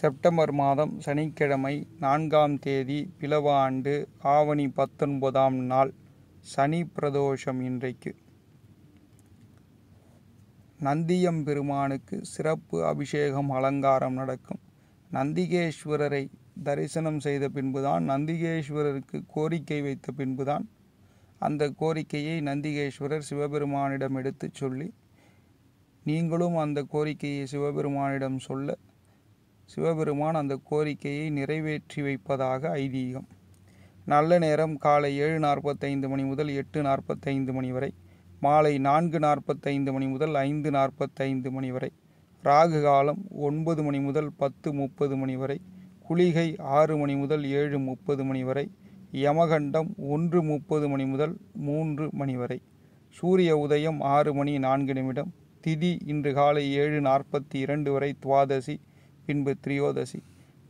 September மாதம் சனிக்கிழமை நான்காம் தேதி பிளவாண்டு ஆவணி பத்தொன்பதாம் நாள் சனி பிரதோஷம் இன்றைக்கு நந்தியம் பெருமானுக்கு சிறப்பு அபிஷேகம் அலங்காரம் நடக்கும் நந்திகேஸ்வரரை தரிசனம் செய்த பின்புதான் நந்திகேஸ்வரருக்கு கோரிக்கை வைத்த பின்புதான் அந்த கோரிக்கையை நந்திகேஸ்வரர் சிவபெருமானிடம் எடுத்துச் சொல்லி நீங்களும் அந்த கோரிக்கையை சிவபெருமானிடம் சொல்ல சிவபெருமான் அந்த கோரிக்கையை நிறைவேற்றி வைப்பதாக ஐதீகம் நல்ல நேரம் காலை ஏழு நாற்பத்தைந்து மணி முதல் எட்டு நாற்பத்தைந்து மணி வரை மாலை நான்கு நாற்பத்தைந்து மணி முதல் ஐந்து நாற்பத்தைந்து மணி வரை ராகு காலம் ஒன்பது மணி முதல் பத்து முப்பது மணி வரை குளிகை ஆறு மணி முதல் ஏழு முப்பது மணி வரை யமகண்டம் ஒன்று முப்பது மணி முதல் மூன்று மணி வரை சூரிய உதயம் ஆறு மணி நான்கு நிமிடம் திதி இன்று காலை ஏழு நாற்பத்தி இரண்டு வரை துவாதசி பின்பு திரியோதசி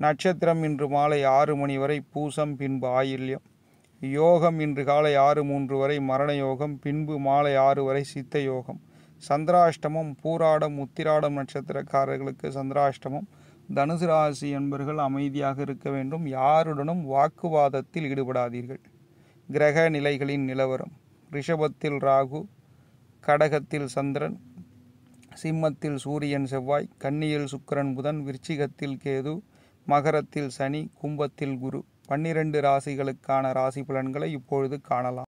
நட்சத்திரம் இன்று மாலை ஆறு மணி வரை பூசம் பின்பு ஆயில்யம் யோகம் இன்று காலை ஆறு மூன்று வரை மரண யோகம் பின்பு மாலை ஆறு வரை சித்த யோகம் சந்திராஷ்டமம் பூராடம் உத்திராடம் நட்சத்திரக்காரர்களுக்கு சந்திராஷ்டமம் தனுசு ராசி என்பர்கள் அமைதியாக இருக்க வேண்டும் யாருடனும் வாக்குவாதத்தில் ஈடுபடாதீர்கள் கிரக நிலைகளின் நிலவரம் ரிஷபத்தில் ராகு கடகத்தில் சந்திரன் சிம்மத்தில் சூரியன் செவ்வாய் கன்னியில் சுக்கரன் புதன் விருச்சிகத்தில் கேது மகரத்தில் சனி கும்பத்தில் குரு பன்னிரண்டு ராசிகளுக்கான ராசி பலன்களை இப்பொழுது காணலாம்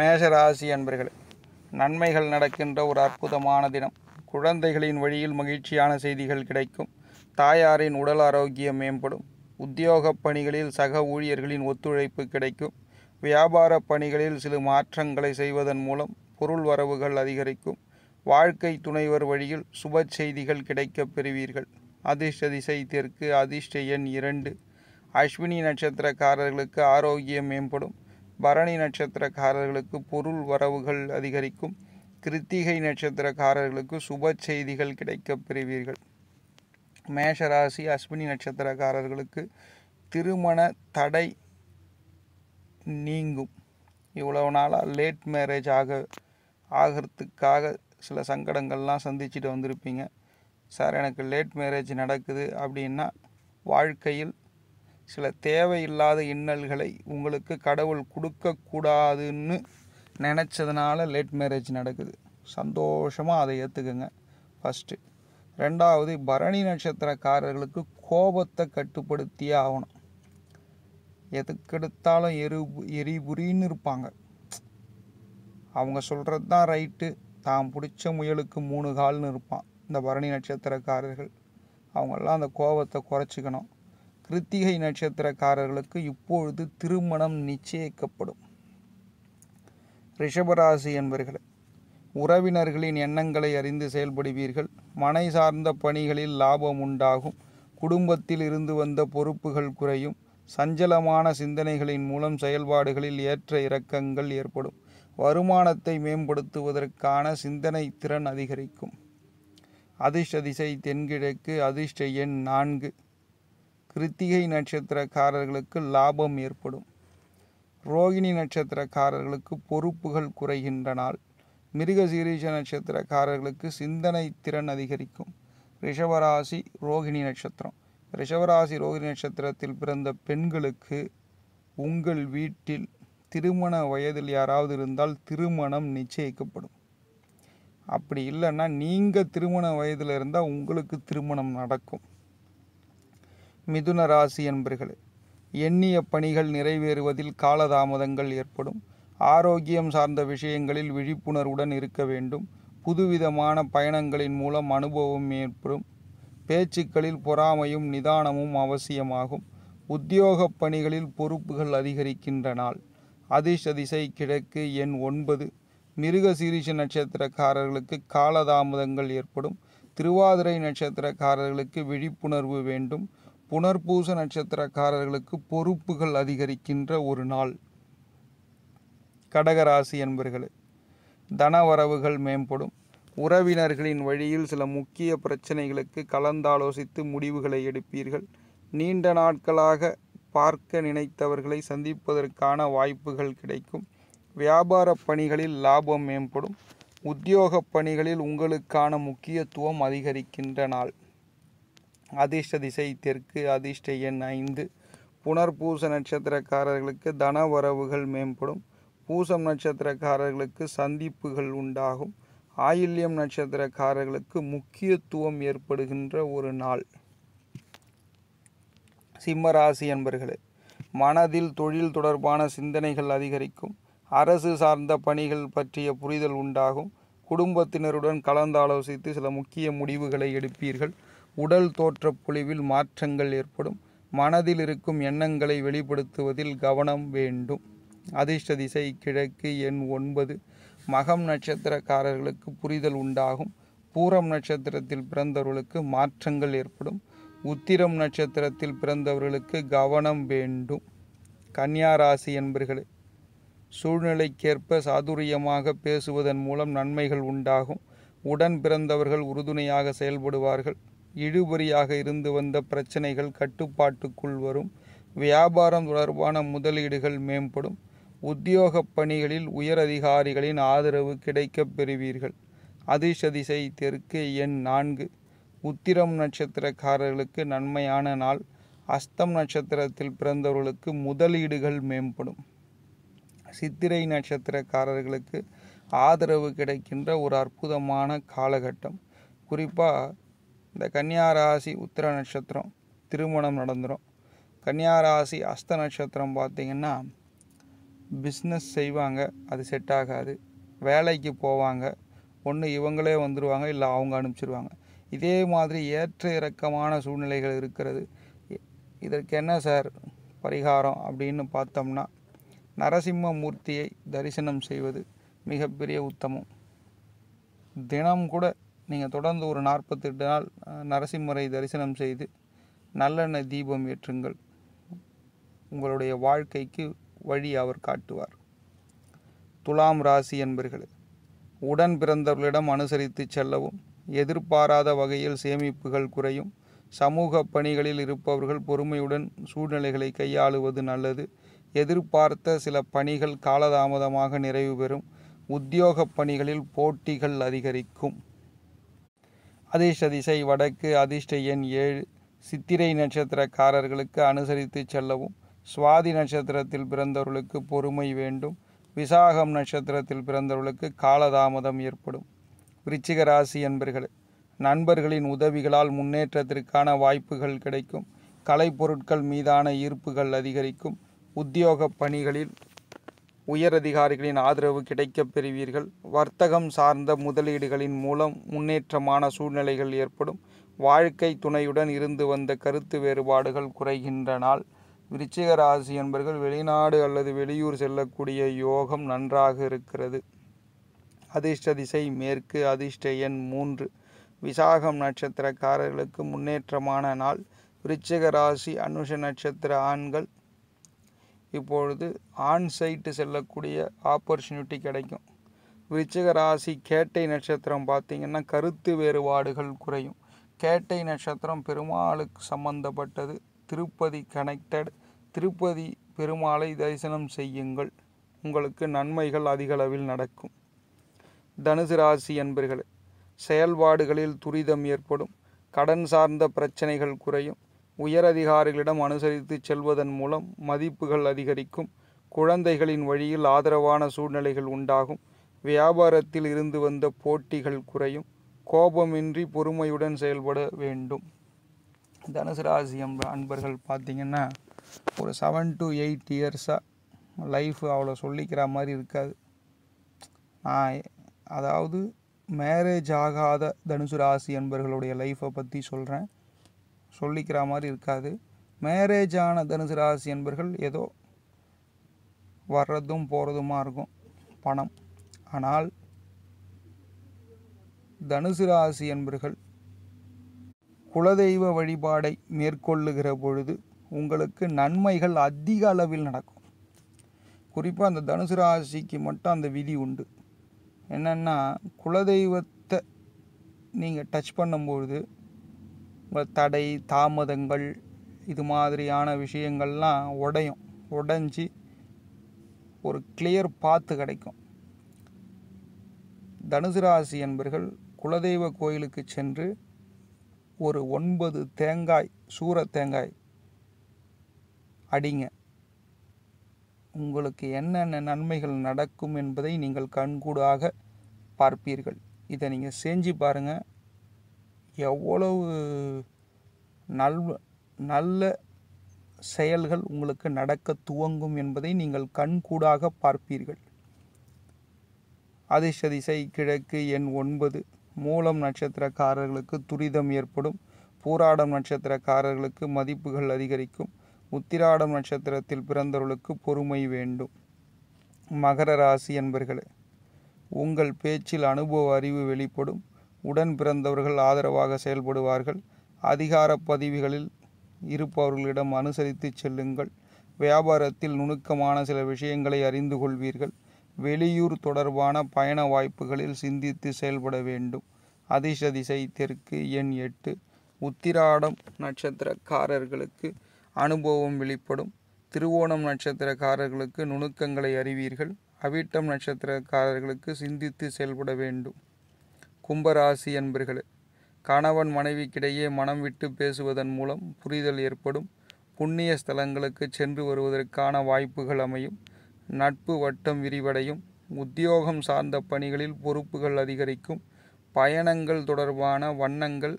மேஷ ராசி அன்பர்களே நன்மைகள் நடக்கின்ற ஒரு அற்புதமான தினம் குழந்தைகளின் வழியில் மகிழ்ச்சியான செய்திகள் கிடைக்கும் தாயாரின் உடல் ஆரோக்கியம் மேம்படும் உத்தியோக பணிகளில் சக ஊழியர்களின் ஒத்துழைப்பு கிடைக்கும் வியாபார பணிகளில் சில மாற்றங்களை செய்வதன் மூலம் பொருள் வரவுகள் அதிகரிக்கும் வாழ்க்கை துணைவர் வழியில் சுப செய்திகள் கிடைக்கப் பெறுவீர்கள் அதிர்ஷ்ட திசை தெற்கு அதிர்ஷ்ட எண் இரண்டு அஸ்வினி நட்சத்திரக்காரர்களுக்கு ஆரோக்கியம் மேம்படும் பரணி நட்சத்திரக்காரர்களுக்கு பொருள் வரவுகள் அதிகரிக்கும் கிருத்திகை நட்சத்திரக்காரர்களுக்கு சுப செய்திகள் கிடைக்கப் பெறுவீர்கள் மேஷராசி அஸ்வினி நட்சத்திரக்காரர்களுக்கு திருமண தடை நீங்கும் இவ்வளவு நாளாக லேட் மேரேஜ் ஆக ஆகிறதுக்காக சில சங்கடங்கள்லாம் சந்திச்சுட்டு வந்திருப்பீங்க சார் எனக்கு லேட் மேரேஜ் நடக்குது அப்படின்னா வாழ்க்கையில் சில தேவையில்லாத இன்னல்களை உங்களுக்கு கடவுள் கொடுக்கக்கூடாதுன்னு நினச்சதுனால லேட் மேரேஜ் நடக்குது சந்தோஷமாக அதை ஏற்றுக்குங்க ஃபஸ்ட்டு ரெண்டாவது பரணி நட்சத்திரக்காரர்களுக்கு கோபத்தை கட்டுப்படுத்தியே ஆகணும் எதுக்கெடுத்தாலும் எரி எரிபுரின்னு இருப்பாங்க அவங்க சொல்கிறது தான் ரைட்டு தாம் பிடிச்ச முயலுக்கு மூணு கால்னு இருப்பான் இந்த பரணி நட்சத்திரக்காரர்கள் அவங்கெல்லாம் அந்த கோபத்தை குறைச்சிக்கணும் கிருத்திகை நட்சத்திரக்காரர்களுக்கு இப்பொழுது திருமணம் நிச்சயிக்கப்படும் ரிஷபராசி என்பர்களே உறவினர்களின் எண்ணங்களை அறிந்து செயல்படுவீர்கள் மனை சார்ந்த பணிகளில் லாபம் உண்டாகும் குடும்பத்தில் இருந்து வந்த பொறுப்புகள் குறையும் சஞ்சலமான சிந்தனைகளின் மூலம் செயல்பாடுகளில் ஏற்ற இறக்கங்கள் ஏற்படும் வருமானத்தை மேம்படுத்துவதற்கான சிந்தனை திறன் அதிகரிக்கும் அதிர்ஷ்ட திசை தென்கிழக்கு அதிர்ஷ்ட எண் நான்கு கிருத்திகை நட்சத்திரக்காரர்களுக்கு லாபம் ஏற்படும் ரோகிணி நட்சத்திரக்காரர்களுக்கு பொறுப்புகள் குறைகின்ற நாள் மிருகசீரீஷ நட்சத்திரக்காரர்களுக்கு சிந்தனை திறன் அதிகரிக்கும் ரிஷவராசி ரோகிணி நட்சத்திரம் ரிஷவராசி ரோகிணி நட்சத்திரத்தில் பிறந்த பெண்களுக்கு உங்கள் வீட்டில் திருமண வயதில் யாராவது இருந்தால் திருமணம் நிச்சயிக்கப்படும் அப்படி இல்லைன்னா நீங்கள் திருமண வயதில் இருந்தால் உங்களுக்கு திருமணம் நடக்கும் மிதுன ராசி என்பர்களே எண்ணிய பணிகள் நிறைவேறுவதில் காலதாமதங்கள் ஏற்படும் ஆரோக்கியம் சார்ந்த விஷயங்களில் விழிப்புணர்வுடன் இருக்க வேண்டும் புதுவிதமான பயணங்களின் மூலம் அனுபவம் ஏற்படும் பேச்சுக்களில் பொறாமையும் நிதானமும் அவசியமாகும் உத்தியோகப் பணிகளில் பொறுப்புகள் அதிகரிக்கின்ற நாள் அதிஷதிசை கிழக்கு எண் ஒன்பது மிருக சீரிஷ நட்சத்திரக்காரர்களுக்கு காலதாமதங்கள் ஏற்படும் திருவாதிரை நட்சத்திரக்காரர்களுக்கு விழிப்புணர்வு வேண்டும் புனர்பூச நட்சத்திரக்காரர்களுக்கு பொறுப்புகள் அதிகரிக்கின்ற ஒரு நாள் கடகராசி என்பர்களே வரவுகள் மேம்படும் உறவினர்களின் வழியில் சில முக்கிய பிரச்சனைகளுக்கு கலந்தாலோசித்து முடிவுகளை எடுப்பீர்கள் நீண்ட நாட்களாக பார்க்க நினைத்தவர்களை சந்திப்பதற்கான வாய்ப்புகள் கிடைக்கும் வியாபார பணிகளில் லாபம் மேம்படும் உத்தியோக பணிகளில் உங்களுக்கான முக்கியத்துவம் அதிகரிக்கின்ற நாள் அதிர்ஷ்ட திசை தெற்கு அதிர்ஷ்ட எண் ஐந்து புனர்பூச நட்சத்திரக்காரர்களுக்கு தன வரவுகள் மேம்படும் பூசம் நட்சத்திரக்காரர்களுக்கு சந்திப்புகள் உண்டாகும் ஆயில்யம் நட்சத்திரக்காரர்களுக்கு முக்கியத்துவம் ஏற்படுகின்ற ஒரு நாள் சிம்ம ராசி என்பர்களே மனதில் தொழில் தொடர்பான சிந்தனைகள் அதிகரிக்கும் அரசு சார்ந்த பணிகள் பற்றிய புரிதல் உண்டாகும் குடும்பத்தினருடன் கலந்தாலோசித்து சில முக்கிய முடிவுகளை எடுப்பீர்கள் உடல் தோற்றப் பொழிவில் மாற்றங்கள் ஏற்படும் மனதில் இருக்கும் எண்ணங்களை வெளிப்படுத்துவதில் கவனம் வேண்டும் அதிர்ஷ்ட திசை கிழக்கு எண் ஒன்பது மகம் நட்சத்திரக்காரர்களுக்கு புரிதல் உண்டாகும் பூரம் நட்சத்திரத்தில் பிறந்தவர்களுக்கு மாற்றங்கள் ஏற்படும் உத்திரம் நட்சத்திரத்தில் பிறந்தவர்களுக்கு கவனம் வேண்டும் கன்னியா ராசி என்பர்களே சூழ்நிலைக்கேற்ப சாதுரியமாக பேசுவதன் மூலம் நன்மைகள் உண்டாகும் உடன் பிறந்தவர்கள் உறுதுணையாக செயல்படுவார்கள் இழுபறியாக இருந்து வந்த பிரச்சனைகள் கட்டுப்பாட்டுக்குள் வரும் வியாபாரம் தொடர்பான முதலீடுகள் மேம்படும் உத்தியோக பணிகளில் உயர் அதிகாரிகளின் ஆதரவு கிடைக்கப் பெறுவீர்கள் அதிர்ஷதிசை தெற்கு எண் நான்கு உத்திரம் நட்சத்திரக்காரர்களுக்கு நன்மையான நாள் அஸ்தம் நட்சத்திரத்தில் பிறந்தவர்களுக்கு முதலீடுகள் மேம்படும் சித்திரை நட்சத்திரக்காரர்களுக்கு ஆதரவு கிடைக்கின்ற ஒரு அற்புதமான காலகட்டம் குறிப்பாக இந்த கன்னியாராசி உத்திர நட்சத்திரம் திருமணம் நடந்துடும் கன்னியாராசி அஸ்த நட்சத்திரம் பார்த்திங்கன்னா பிஸ்னஸ் செய்வாங்க அது செட் ஆகாது வேலைக்கு போவாங்க ஒன்று இவங்களே வந்துடுவாங்க இல்லை அவங்க அனுப்பிச்சிடுவாங்க இதே மாதிரி ஏற்ற இறக்கமான சூழ்நிலைகள் இருக்கிறது இதற்கு என்ன சார் பரிகாரம் அப்படின்னு பார்த்தோம்னா நரசிம்ம மூர்த்தியை தரிசனம் செய்வது மிகப்பெரிய உத்தமம் தினம் கூட நீங்கள் தொடர்ந்து ஒரு நாற்பத்தெட்டு நாள் நரசிம்மரை தரிசனம் செய்து நல்லெண்ணெய் தீபம் ஏற்றுங்கள் உங்களுடைய வாழ்க்கைக்கு வழி அவர் காட்டுவார் துலாம் ராசி என்பர்களே உடன் பிறந்தவர்களிடம் அனுசரித்து செல்லவும் எதிர்பாராத வகையில் சேமிப்புகள் குறையும் சமூக பணிகளில் இருப்பவர்கள் பொறுமையுடன் சூழ்நிலைகளை கையாளுவது நல்லது எதிர்பார்த்த சில பணிகள் காலதாமதமாக நிறைவு பெறும் உத்தியோக பணிகளில் போட்டிகள் அதிகரிக்கும் அதிர்ஷ்ட திசை வடக்கு அதிர்ஷ்ட எண் ஏழு சித்திரை நட்சத்திரக்காரர்களுக்கு அனுசரித்து செல்லவும் சுவாதி நட்சத்திரத்தில் பிறந்தவர்களுக்கு பொறுமை வேண்டும் விசாகம் நட்சத்திரத்தில் பிறந்தவர்களுக்கு காலதாமதம் ஏற்படும் விருச்சிக ராசி என்பர்களே நண்பர்களின் உதவிகளால் முன்னேற்றத்திற்கான வாய்ப்புகள் கிடைக்கும் கலைப்பொருட்கள் மீதான ஈர்ப்புகள் அதிகரிக்கும் உத்தியோக பணிகளில் உயரதிகாரிகளின் ஆதரவு கிடைக்கப் பெறுவீர்கள் வர்த்தகம் சார்ந்த முதலீடுகளின் மூலம் முன்னேற்றமான சூழ்நிலைகள் ஏற்படும் வாழ்க்கை துணையுடன் இருந்து வந்த கருத்து வேறுபாடுகள் குறைகின்ற நாள் விருச்சிக ராசி என்பர்கள் வெளிநாடு அல்லது வெளியூர் செல்லக்கூடிய யோகம் நன்றாக இருக்கிறது அதிர்ஷ்ட திசை மேற்கு அதிர்ஷ்ட எண் மூன்று விசாகம் நட்சத்திரக்காரர்களுக்கு முன்னேற்றமான நாள் விருச்சிக ராசி அனுஷ நட்சத்திர ஆண்கள் இப்பொழுது ஆண் சைட்டு செல்லக்கூடிய ஆப்பர்ச்சுனிட்டி கிடைக்கும் விருச்சிக ராசி கேட்டை நட்சத்திரம் பார்த்திங்கன்னா கருத்து வேறுபாடுகள் குறையும் கேட்டை நட்சத்திரம் பெருமாளுக்கு சம்பந்தப்பட்டது திருப்பதி கனெக்டட் திருப்பதி பெருமாளை தரிசனம் செய்யுங்கள் உங்களுக்கு நன்மைகள் அதிகளவில் நடக்கும் தனுசு ராசி அன்பர்களே செயல்பாடுகளில் துரிதம் ஏற்படும் கடன் சார்ந்த பிரச்சனைகள் குறையும் உயரதிகாரிகளிடம் அனுசரித்து செல்வதன் மூலம் மதிப்புகள் அதிகரிக்கும் குழந்தைகளின் வழியில் ஆதரவான சூழ்நிலைகள் உண்டாகும் வியாபாரத்தில் இருந்து வந்த போட்டிகள் குறையும் கோபமின்றி பொறுமையுடன் செயல்பட வேண்டும் தனுசு ராசி அன்பர்கள் பார்த்திங்கன்னா ஒரு செவன் டு எயிட் இயர்ஸாக லைஃப் அவ்வளோ சொல்லிக்கிற மாதிரி இருக்காது நான் அதாவது மேரேஜ் ஆகாத தனுசு ராசி என்பர்களுடைய லைஃப்பை பற்றி சொல்கிறேன் சொல்லிக்கிற மாதிரி இருக்காது மேரேஜ் ஆன தனுசு ராசி என்பர்கள் ஏதோ வர்றதும் போகிறதுமாக இருக்கும் பணம் ஆனால் தனுசு ராசி என்பர்கள் குலதெய்வ வழிபாடை மேற்கொள்ளுகிற பொழுது உங்களுக்கு நன்மைகள் அதிக அளவில் நடக்கும் குறிப்பாக அந்த தனுசு ராசிக்கு மட்டும் அந்த விதி உண்டு என்னென்னா குலதெய்வத்தை நீங்கள் டச் பண்ணும்பொழுது உங்கள் தடை தாமதங்கள் இது மாதிரியான விஷயங்கள்லாம் உடையும் உடைஞ்சி ஒரு கிளியர் பாத்து கிடைக்கும் தனுசு ராசி என்பர்கள் குலதெய்வ கோயிலுக்கு சென்று ஒரு ஒன்பது தேங்காய் சூர தேங்காய் அடிங்க உங்களுக்கு என்னென்ன நன்மைகள் நடக்கும் என்பதை நீங்கள் கண்கூடாக பார்ப்பீர்கள் இதை நீங்கள் செஞ்சு பாருங்கள் எவ்வளவு நல் நல்ல செயல்கள் உங்களுக்கு நடக்க துவங்கும் என்பதை நீங்கள் கண்கூடாக பார்ப்பீர்கள் அதிசதிசை கிழக்கு எண் ஒன்பது மூலம் நட்சத்திரக்காரர்களுக்கு துரிதம் ஏற்படும் பூராடம் நட்சத்திரக்காரர்களுக்கு மதிப்புகள் அதிகரிக்கும் உத்திராடம் நட்சத்திரத்தில் பிறந்தவர்களுக்கு பொறுமை வேண்டும் மகர ராசி என்பர்களே உங்கள் பேச்சில் அனுபவ அறிவு வெளிப்படும் உடன் பிறந்தவர்கள் ஆதரவாக செயல்படுவார்கள் அதிகார பதவிகளில் இருப்பவர்களிடம் அனுசரித்து செல்லுங்கள் வியாபாரத்தில் நுணுக்கமான சில விஷயங்களை அறிந்து கொள்வீர்கள் வெளியூர் தொடர்பான பயண வாய்ப்புகளில் சிந்தித்து செயல்பட வேண்டும் அதிர்ஷ திசை தெற்கு எண் எட்டு உத்திராடம் நட்சத்திரக்காரர்களுக்கு அனுபவம் வெளிப்படும் திருவோணம் நட்சத்திரக்காரர்களுக்கு நுணுக்கங்களை அறிவீர்கள் அவிட்டம் நட்சத்திரக்காரர்களுக்கு சிந்தித்து செயல்பட வேண்டும் கும்பராசி என்பர்களே கணவன் மனைவிக்கிடையே மனம் விட்டு பேசுவதன் மூலம் புரிதல் ஏற்படும் புண்ணிய ஸ்தலங்களுக்கு சென்று வருவதற்கான வாய்ப்புகள் அமையும் நட்பு வட்டம் விரிவடையும் உத்தியோகம் சார்ந்த பணிகளில் பொறுப்புகள் அதிகரிக்கும் பயணங்கள் தொடர்பான வண்ணங்கள்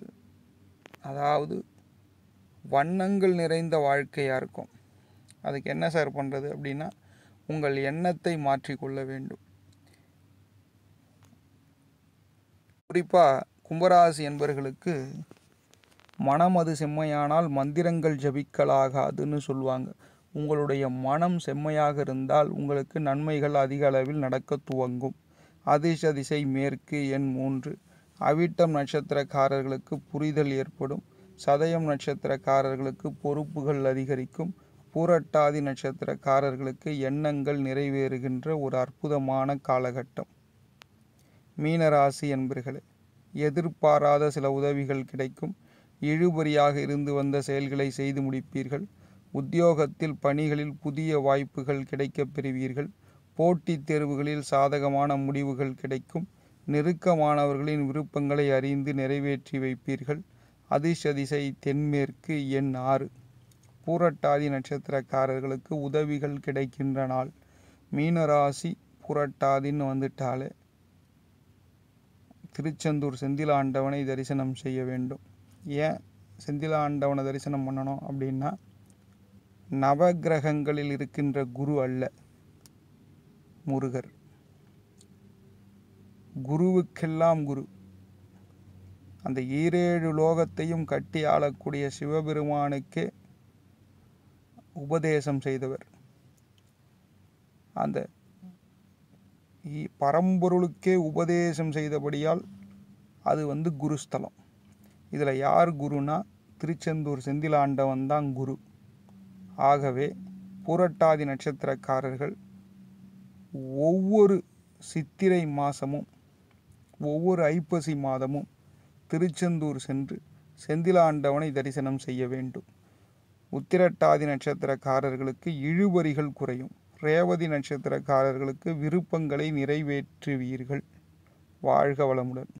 அதாவது வண்ணங்கள் நிறைந்த வாழ்க்கையாக இருக்கும் அதுக்கு என்ன சார் பண்ணுறது அப்படின்னா உங்கள் எண்ணத்தை மாற்றிக்கொள்ள வேண்டும் குறிப்பாக கும்பராசி என்பர்களுக்கு மனம் அது செம்மையானால் மந்திரங்கள் ஜபிக்கலாகாதுன்னு சொல்லுவாங்க உங்களுடைய மனம் செம்மையாக இருந்தால் உங்களுக்கு நன்மைகள் அதிக அளவில் நடக்க துவங்கும் அதிர்ஷ திசை மேற்கு எண் மூன்று அவிட்டம் நட்சத்திரக்காரர்களுக்கு புரிதல் ஏற்படும் சதயம் நட்சத்திரக்காரர்களுக்கு பொறுப்புகள் அதிகரிக்கும் பூரட்டாதி நட்சத்திரக்காரர்களுக்கு எண்ணங்கள் நிறைவேறுகின்ற ஒரு அற்புதமான காலகட்டம் மீனராசி என்பர்களே எதிர்பாராத சில உதவிகள் கிடைக்கும் இழுபறியாக இருந்து வந்த செயல்களை செய்து முடிப்பீர்கள் உத்தியோகத்தில் பணிகளில் புதிய வாய்ப்புகள் கிடைக்கப் பெறுவீர்கள் போட்டித் தேர்வுகளில் சாதகமான முடிவுகள் கிடைக்கும் நெருக்கமானவர்களின் விருப்பங்களை அறிந்து நிறைவேற்றி வைப்பீர்கள் அதிர்ஷ திசை தென்மேற்கு எண் ஆறு பூரட்டாதி நட்சத்திரக்காரர்களுக்கு உதவிகள் கிடைக்கின்ற நாள் மீனராசி புரட்டாதின்னு வந்துட்டாலே திருச்செந்தூர் செந்திலாண்டவனை தரிசனம் செய்ய வேண்டும் ஏன் செந்திலாண்டவனை தரிசனம் பண்ணணும் அப்படின்னா நவகிரகங்களில் இருக்கின்ற குரு அல்ல முருகர் குருவுக்கெல்லாம் குரு அந்த ஈரேழு லோகத்தையும் கட்டி ஆளக்கூடிய சிவபெருமானுக்கு உபதேசம் செய்தவர் அந்த பரம்பொருளுக்கே உபதேசம் செய்தபடியால் அது வந்து குருஸ்தலம் இதில் யார் குருனா திருச்செந்தூர் செந்திலாண்டவன் தான் குரு ஆகவே புரட்டாதி நட்சத்திரக்காரர்கள் ஒவ்வொரு சித்திரை மாதமும் ஒவ்வொரு ஐப்பசி மாதமும் திருச்செந்தூர் சென்று செந்திலாண்டவனை தரிசனம் செய்ய வேண்டும் உத்திரட்டாதி நட்சத்திரக்காரர்களுக்கு இழுபறிகள் குறையும் ரேவதி நட்சத்திரக்காரர்களுக்கு விருப்பங்களை நிறைவேற்றுவீர்கள் வாழ்க வளமுடன்